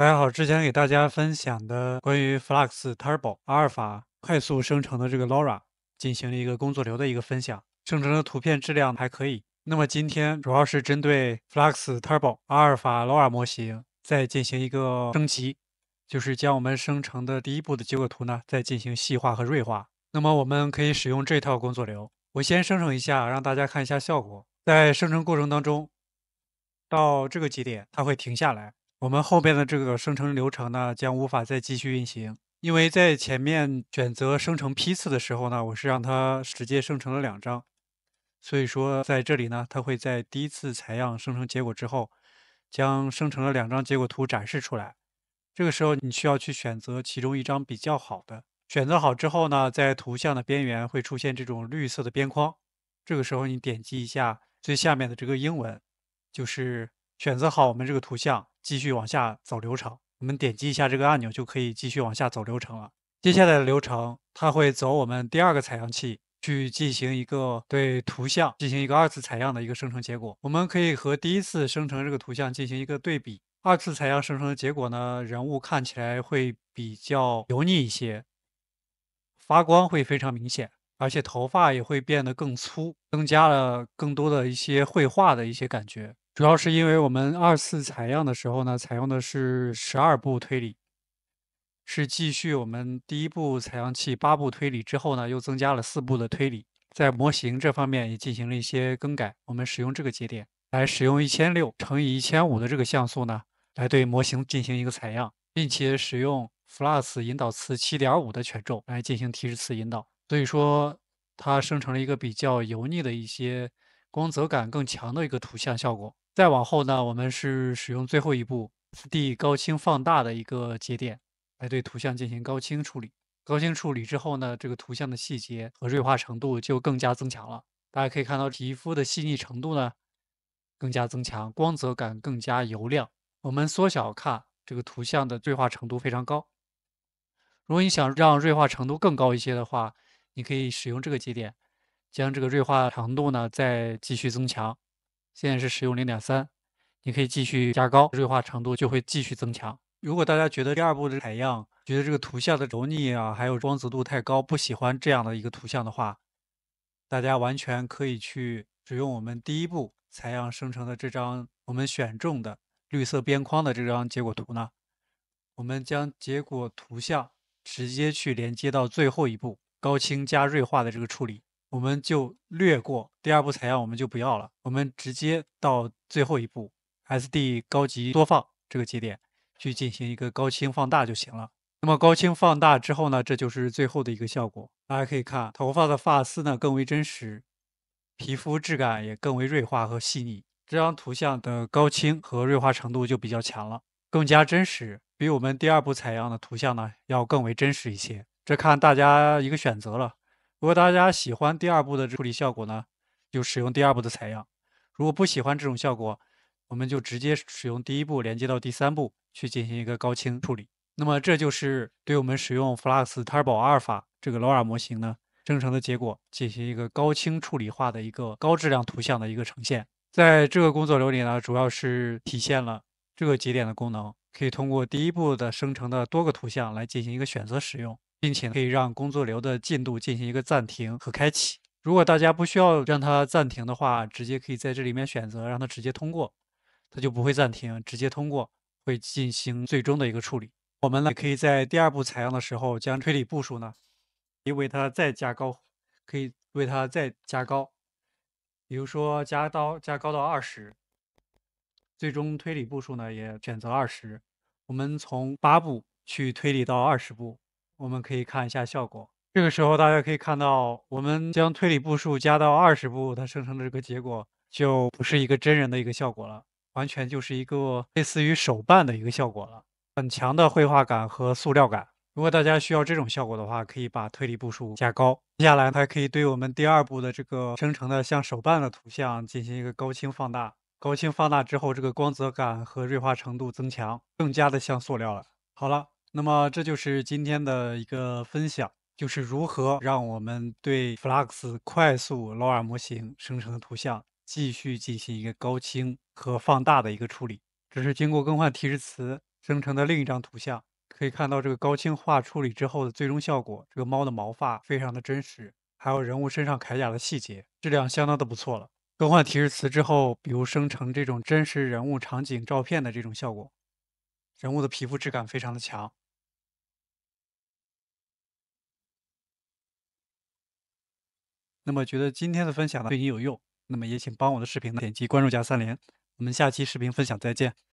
大家好，之前给大家分享的关于 Flux Turbo 阿尔法快速生成的这个 Laura 进行了一个工作流的一个分享，生成的图片质量还可以。那么今天主要是针对 Flux Turbo 阿尔法 Laura 模型再进行一个升级，就是将我们生成的第一步的结果图呢再进行细化和锐化。那么我们可以使用这套工作流，我先生成一下，让大家看一下效果。在生成过程当中，到这个节点它会停下来。我们后边的这个生成流程呢，将无法再继续运行，因为在前面选择生成批次的时候呢，我是让它直接生成了两张，所以说在这里呢，它会在第一次采样生成结果之后，将生成了两张结果图展示出来。这个时候你需要去选择其中一张比较好的，选择好之后呢，在图像的边缘会出现这种绿色的边框，这个时候你点击一下最下面的这个英文，就是。选择好我们这个图像，继续往下走流程。我们点击一下这个按钮，就可以继续往下走流程了。接下来的流程，它会走我们第二个采样器，去进行一个对图像进行一个二次采样的一个生成结果。我们可以和第一次生成这个图像进行一个对比。二次采样生成的结果呢，人物看起来会比较油腻一些，发光会非常明显，而且头发也会变得更粗，增加了更多的一些绘画的一些感觉。主要是因为我们二次采样的时候呢，采用的是十二步推理，是继续我们第一步采样器八步推理之后呢，又增加了四步的推理，在模型这方面也进行了一些更改。我们使用这个节点来使用一千六乘以一千五的这个像素呢，来对模型进行一个采样，并且使用 f l a s 引导词七点五的权重来进行提示词引导。所以说，它生成了一个比较油腻的一些光泽感更强的一个图像效果。再往后呢，我们是使用最后一步四 D 高清放大的一个节点，来对图像进行高清处理。高清处理之后呢，这个图像的细节和锐化程度就更加增强了。大家可以看到皮肤的细腻程度呢更加增强，光泽感更加油亮。我们缩小看，这个图像的锐化程度非常高。如果你想让锐化程度更高一些的话，你可以使用这个节点，将这个锐化程度呢再继续增强。现在是使用零点三，你可以继续加高锐化程度，就会继续增强。如果大家觉得第二步的采样，觉得这个图像的柔腻啊，还有光泽度太高，不喜欢这样的一个图像的话，大家完全可以去使用我们第一步采样生成的这张我们选中的绿色边框的这张结果图呢。我们将结果图像直接去连接到最后一步高清加锐化的这个处理。我们就略过第二步采样，我们就不要了，我们直接到最后一步 SD 高级缩放这个节点去进行一个高清放大就行了。那么高清放大之后呢，这就是最后的一个效果，大家可以看头发的发丝呢更为真实，皮肤质感也更为锐化和细腻。这张图像的高清和锐化程度就比较强了，更加真实，比我们第二步采样的图像呢要更为真实一些。这看大家一个选择了。如果大家喜欢第二步的处理效果呢，就使用第二步的采样；如果不喜欢这种效果，我们就直接使用第一步连接到第三步去进行一个高清处理。那么这就是对我们使用 Flux Turbo Alpha 这个 LoRA 模型呢生成的结果进行一个高清处理化的一个高质量图像的一个呈现。在这个工作流里呢，主要是体现了这个节点的功能，可以通过第一步的生成的多个图像来进行一个选择使用。并且可以让工作流的进度进行一个暂停和开启。如果大家不需要让它暂停的话，直接可以在这里面选择让它直接通过，它就不会暂停，直接通过会进行最终的一个处理。我们呢也可以在第二步采样的时候，将推理步数呢为它再加高，可以为它再加高，比如说加到加高到二十，最终推理步数呢也选择二十，我们从八步去推理到二十步。我们可以看一下效果。这个时候大家可以看到，我们将推理步数加到二十步，它生成的这个结果就不是一个真人的一个效果了，完全就是一个类似于手办的一个效果了，很强的绘画感和塑料感。如果大家需要这种效果的话，可以把推理步数加高。接下来，它可以对我们第二步的这个生成的像手办的图像进行一个高清放大。高清放大之后，这个光泽感和锐化程度增强，更加的像塑料了。好了。那么这就是今天的一个分享，就是如何让我们对 Flux 快速 Lora 模型生成的图像继续进行一个高清和放大的一个处理。这是经过更换提示词生成的另一张图像，可以看到这个高清化处理之后的最终效果。这个猫的毛发非常的真实，还有人物身上铠甲的细节，质量相当的不错了。更换提示词之后，比如生成这种真实人物场景照片的这种效果，人物的皮肤质感非常的强。那么觉得今天的分享呢对你有用，那么也请帮我的视频呢点击关注加三连，我们下期视频分享再见。